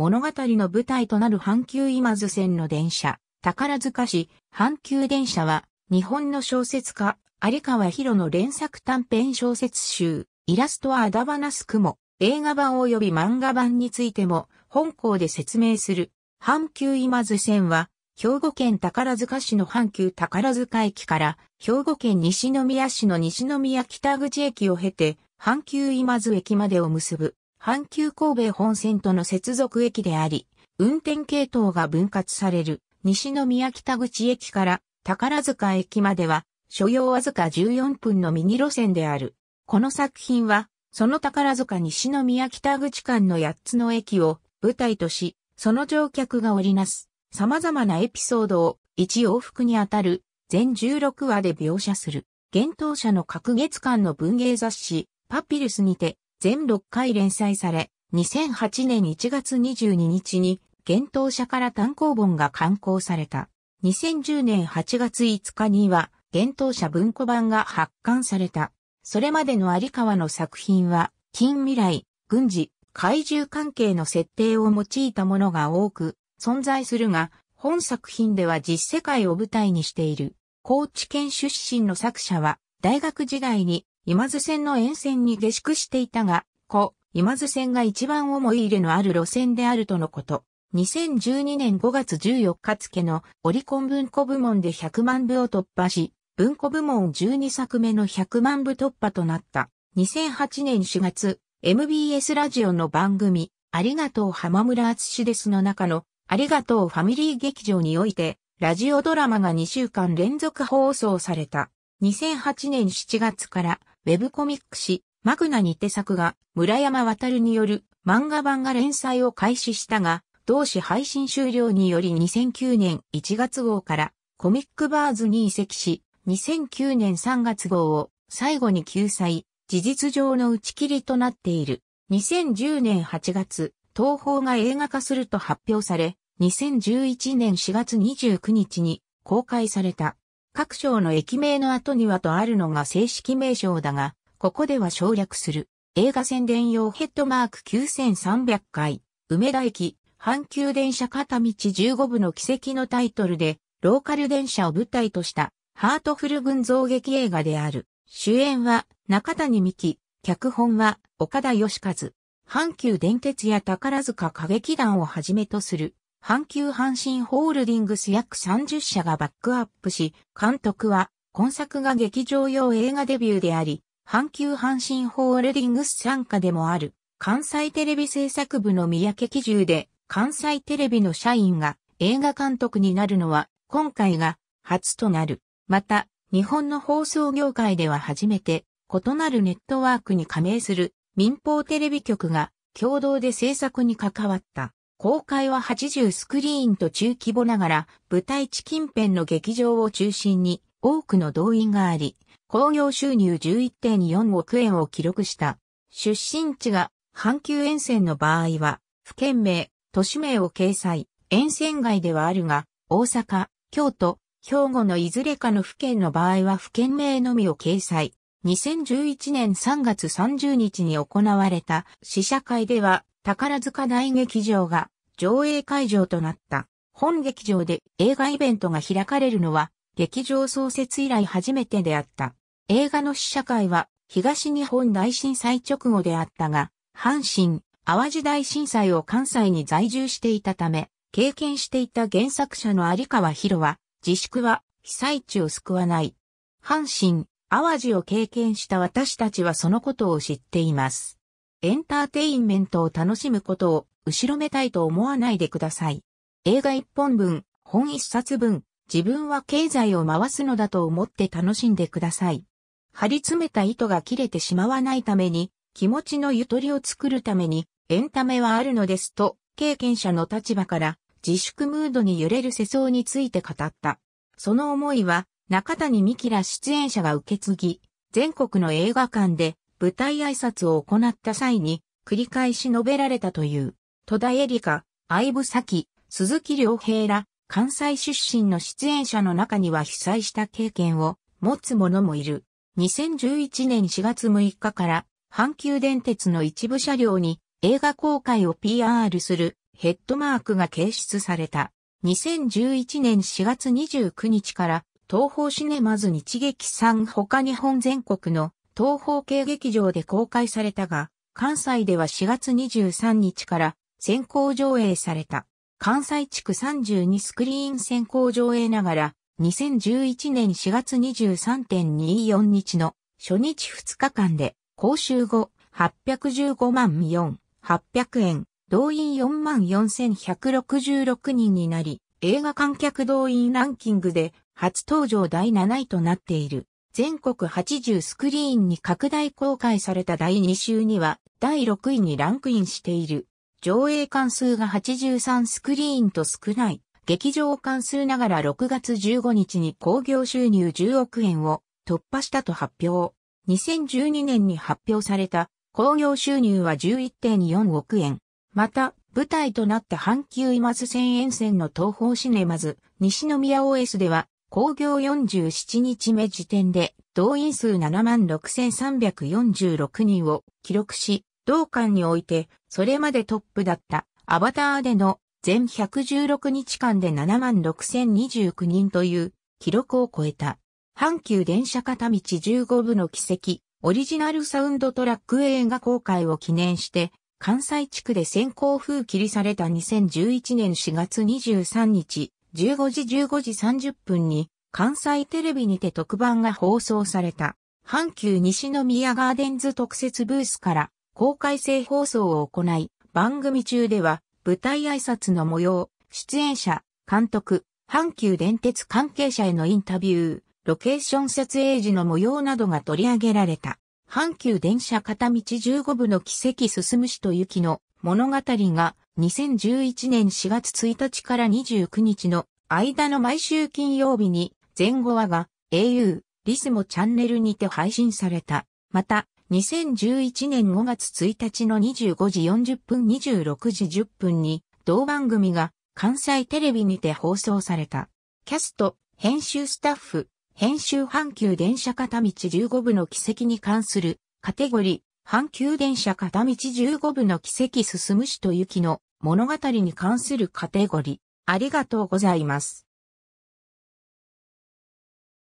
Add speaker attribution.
Speaker 1: 物語の舞台となる阪急今津線の電車、宝塚市、阪急電車は、日本の小説家、有川博の連作短編小説集、イラストはあだばなす雲、映画版及び漫画版についても、本校で説明する、阪急今津線は、兵庫県宝塚市の阪急宝塚駅から、兵庫県西宮市の西宮北口駅を経て、阪急今津駅までを結ぶ阪急神戸本線との接続駅であり、運転系統が分割される西宮北口駅から宝塚駅までは所要わずか14分のミニ路線である。この作品は、その宝塚西宮北口間の8つの駅を舞台とし、その乗客が織りなす様々なエピソードを1往復にあたる全16話で描写する。幻冬者の各月間の文芸雑誌パピルスにて全6回連載され、2008年1月22日に、幻冬社から単行本が刊行された。2010年8月5日には、幻冬社文庫版が発刊された。それまでの有川の作品は、近未来、軍事、怪獣関係の設定を用いたものが多く存在するが、本作品では実世界を舞台にしている。高知県出身の作者は、大学時代に今津線の沿線に下宿していたが、故、今津線が一番思い入れのある路線であるとのこと。2012年5月14日付のオリコン文庫部門で100万部を突破し、文庫部門12作目の100万部突破となった。2008年4月、MBS ラジオの番組、ありがとう浜村厚ですの中の、ありがとうファミリー劇場において、ラジオドラマが2週間連続放送された。2008年7月からウェブコミック誌、マグナにて作が村山渡による漫画版が連載を開始したが、同誌配信終了により2009年1月号からコミックバーズに移籍し、2009年3月号を最後に救済、事実上の打ち切りとなっている。2010年8月、東宝が映画化すると発表され、2011年4月29日に公開された。各省の駅名の後にはとあるのが正式名称だが、ここでは省略する。映画宣伝用ヘッドマーク9300回、梅田駅、阪急電車片道15部の奇跡のタイトルで、ローカル電車を舞台としたハートフル群像劇映画である。主演は中谷美紀、脚本は岡田義和。阪急電鉄や宝塚歌劇団をはじめとする阪急阪神ホールディングス約30社がバックアップし、監督は今作が劇場用映画デビューであり、阪急阪神ホールディングス参加でもある、関西テレビ制作部の三宅基準で、関西テレビの社員が映画監督になるのは、今回が初となる。また、日本の放送業界では初めて、異なるネットワークに加盟する民放テレビ局が共同で制作に関わった。公開は80スクリーンと中規模ながら、舞台地近辺の劇場を中心に多くの動員があり、興行収入11.4億円を記録した。出身地が阪急沿線の場合は、府県名、都市名を掲載、沿線外ではあるが、大阪、京都、兵庫のいずれかの府県の場合は府県名のみを掲載。2011年3月30日に行われた試写会では宝塚大劇場が上映会場となった。本劇場で映画イベントが開かれるのは劇場創設以来初めてであった。映画の試写会は東日本大震災直後であったが、阪神、淡路大震災を関西に在住していたため、経験していた原作者の有川博は、自粛は被災地を救わない。阪神、淡路を経験した私たちはそのことを知っています。エンターテインメントを楽しむことを後ろめたいと思わないでください。映画一本分、本一冊分、自分は経済を回すのだと思って楽しんでください。張り詰めた糸が切れてしまわないために、気持ちのゆとりを作るために、エンタメはあるのですと、経験者の立場から、自粛ムードに揺れる世相について語った。その思いは、中谷美紀ら出演者が受け継ぎ、全国の映画館で舞台挨拶を行った際に繰り返し述べられたという、戸田恵梨香、相武咲、鈴木良平ら、関西出身の出演者の中には被災した経験を持つ者もいる。2011年4月6日から阪急電鉄の一部車両に映画公開を PR するヘッドマークが掲出された。2011年4月29日から東方シネマズ日劇さん他日本全国の東方系劇場で公開されたが、関西では4月23日から先行上映された。関西地区32スクリーン先行上映ながら、2011年4月23.24日の初日2日間で、講習後、815万4、800円、動員4万4166人になり、映画観客動員ランキングで初登場第7位となっている。全国80スクリーンに拡大公開された第2週には第6位にランクインしている。上映関数が83スクリーンと少ない。劇場関数ながら6月15日に興行収入10億円を突破したと発表。2012年に発表された興行収入は11.4億円。また、舞台となった阪急今津線沿線の東方シネマズ、西宮 OS では工業47日目時点で動員数76,346人を記録し、同館においてそれまでトップだったアバターでの全116日間で76,029人という記録を超えた。阪急電車片道15部の奇跡、オリジナルサウンドトラック映画公開を記念して、関西地区で先行風切りされた2011年4月23日、15時15時30分に関西テレビにて特番が放送された阪急西宮ガーデンズ特設ブースから公開性放送を行い、番組中では舞台挨拶の模様、出演者、監督、阪急電鉄関係者へのインタビュー、ロケーション撮影時の模様などが取り上げられた。阪急電車片道15部の奇跡進むしと雪の物語が2011年4月1日から29日の間の毎週金曜日に前後話が au、リスモチャンネルにて配信された。また、2011年5月1日の25時40分26時10分に同番組が関西テレビにて放送された。キャスト、編集スタッフ、編集阪急電車片道15部の奇跡に関するカテゴリー、阪急電車片道15部の奇跡進むしと雪の物語に関するカテゴリー。ありがとうございます。